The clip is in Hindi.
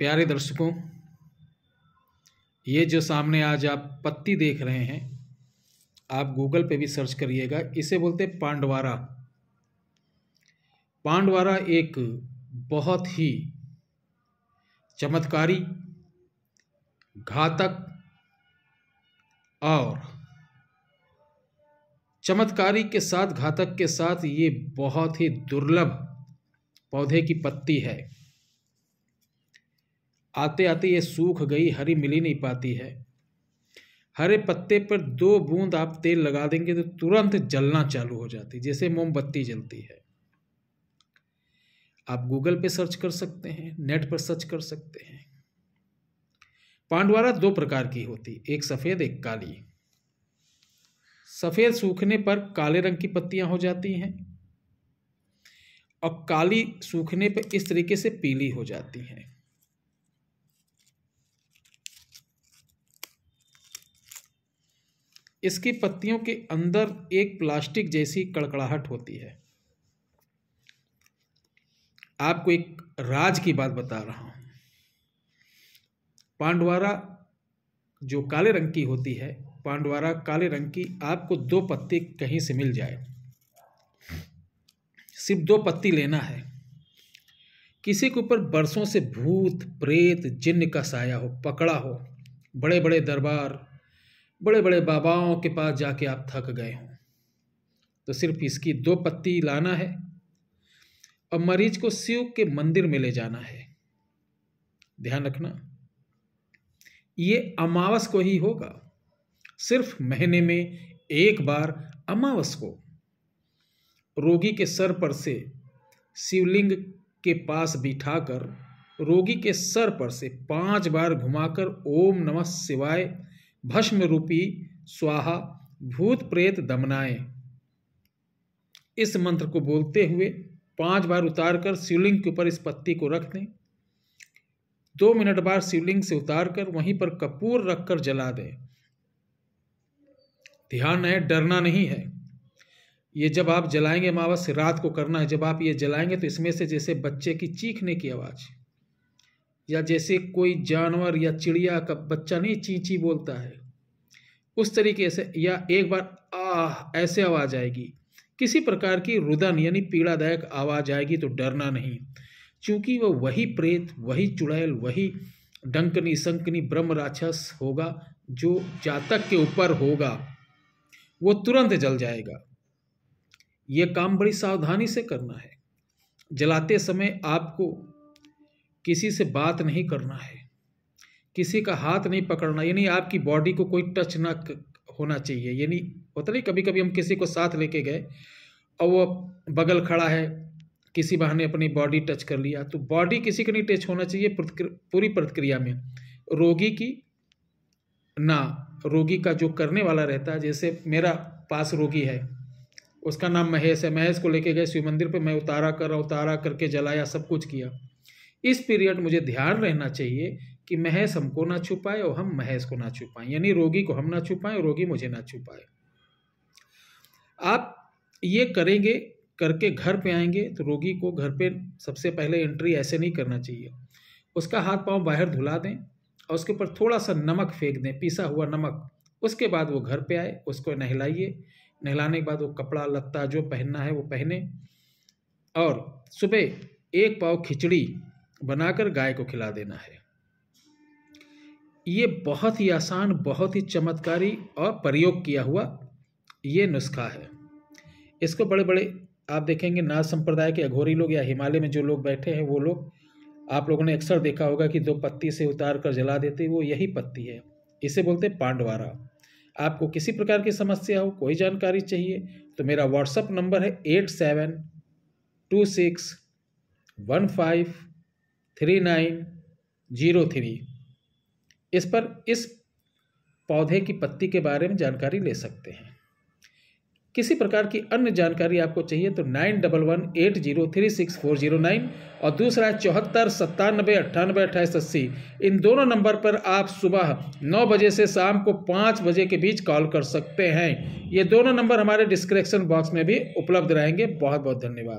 प्यारे दर्शकों ये जो सामने आज आप पत्ती देख रहे हैं आप गूगल पे भी सर्च करिएगा इसे बोलते पांडवारा पांडवारा एक बहुत ही चमत्कारी घातक और चमत्कारी के साथ घातक के साथ ये बहुत ही दुर्लभ पौधे की पत्ती है आते आते ये सूख गई हरी मिली नहीं पाती है हरे पत्ते पर दो बूंद आप तेल लगा देंगे तो तुरंत जलना चालू हो जाती जैसे मोमबत्ती जलती है आप गूगल पे सर्च कर सकते हैं नेट पर सर्च कर सकते हैं पांडवारा दो प्रकार की होती एक सफ़ेद एक काली सफ़ेद सूखने पर काले रंग की पत्तियां हो जाती हैं और काली सूखने पर इस तरीके से पीली हो जाती हैं इसकी पत्तियों के अंदर एक प्लास्टिक जैसी कड़कड़ाहट होती है आपको एक राज की बात बता रहा हूं पांडवारा जो काले रंग की होती है पांडवारा काले रंग की आपको दो पत्ती कहीं से मिल जाए सिर्फ दो पत्ती लेना है किसी के ऊपर बरसों से भूत प्रेत जिन्न का साया हो पकड़ा हो बड़े बड़े दरबार बड़े बड़े बाबाओं के पास जाके आप थक गए हों तो सिर्फ इसकी दो पत्ती लाना है और मरीज को शिव के मंदिर में ले जाना है ध्यान रखना ये अमावस को ही होगा सिर्फ महीने में एक बार अमावस को रोगी के सर पर से शिवलिंग के पास बिठाकर रोगी के सर पर से पांच बार घुमाकर ओम नमः शिवाय भस्म रूपी स्वाहा भूत प्रेत दमनाए इस मंत्र को बोलते हुए पांच बार उतारकर शिवलिंग के ऊपर इस पत्ती को रख दें दो मिनट बाद शिवलिंग से उतारकर वहीं पर कपूर रखकर जला दें ध्यान है डरना नहीं है ये जब आप जलाएंगे मावस रात को करना है जब आप ये जलाएंगे तो इसमें से जैसे बच्चे की चीखने की आवाज़ या जैसे कोई जानवर या चिड़िया का बच्चा नहीं चींची बोलता है उस तरीके से या एक बार आह ऐसे आवाज़ आएगी किसी प्रकार की रुदन यानी पीड़ादायक आवाज़ आएगी तो डरना नहीं क्योंकि वह वही प्रेत वही चुड़ैल वही डंकनी संकनी ब्रह्म राक्षस होगा जो जातक के ऊपर होगा वो तुरंत जल जाएगा ये काम बड़ी सावधानी से करना है जलाते समय आपको किसी से बात नहीं करना है किसी का हाथ नहीं पकड़ना यानी आपकी बॉडी को कोई टच ना होना चाहिए यानी होता नहीं कभी कभी हम किसी को साथ लेके गए और वो बगल खड़ा है किसी बहाने अपनी बॉडी टच कर लिया तो बॉडी किसी को नहीं टच होना चाहिए पूरी प्रतिक्रिया में रोगी की ना रोगी का जो करने वाला रहता है जैसे मेरा पास रोगी है उसका नाम महेश है महेश को लेके गए शिव मंदिर पे मैं उतारा कर उतारा करके जलाया सब कुछ किया इस पीरियड मुझे ध्यान रहना चाहिए कि महेश हमको ना छुपाए और हम महेश को ना छू यानी रोगी को हम ना छुपाएं और रोगी मुझे ना छुपाए आप ये करेंगे करके घर पे आएंगे तो रोगी को घर पे सबसे पहले एंट्री ऐसे नहीं करना चाहिए उसका हाथ पांव बाहर धुला दें और उसके ऊपर थोड़ा सा नमक फेंक दें पीसा हुआ नमक उसके बाद वो घर पे आए उसको नहलाइए नहलाने के बाद वो कपड़ा लत्ता जो पहनना है वो पहने और सुबह एक पाव खिचड़ी बनाकर गाय को खिला देना है ये बहुत ही आसान बहुत ही चमत्कारी और प्रयोग किया हुआ ये नुस्खा है इसको बड़े बड़े आप देखेंगे नाथ संप्रदाय के अघोरी लोग या हिमालय में जो लोग बैठे हैं वो लोग आप लोगों ने अक्सर देखा होगा कि दो पत्ती से उतार कर जला देते वो यही पत्ती है इसे बोलते हैं पांडवारा आपको किसी प्रकार की समस्या हो कोई जानकारी चाहिए तो मेरा व्हाट्सअप नंबर है eight seven two six one five three nine zero three इस पर इस पौधे की पत्ती के बारे में जानकारी ले सकते हैं किसी प्रकार की अन्य जानकारी आपको चाहिए तो nine double one eight zero three six four zero nine और दूसरा है चौहत्तर सत्तानबे अट्ठानबे अट्ठाईस अस्सी इन दोनों नंबर पर आप सुबह नौ बजे से शाम को पाँच बजे के बीच कॉल कर सकते हैं ये दोनों नंबर हमारे डिस्क्रिप्शन बॉक्स में भी उपलब्ध रहेंगे बहुत बहुत धन्यवाद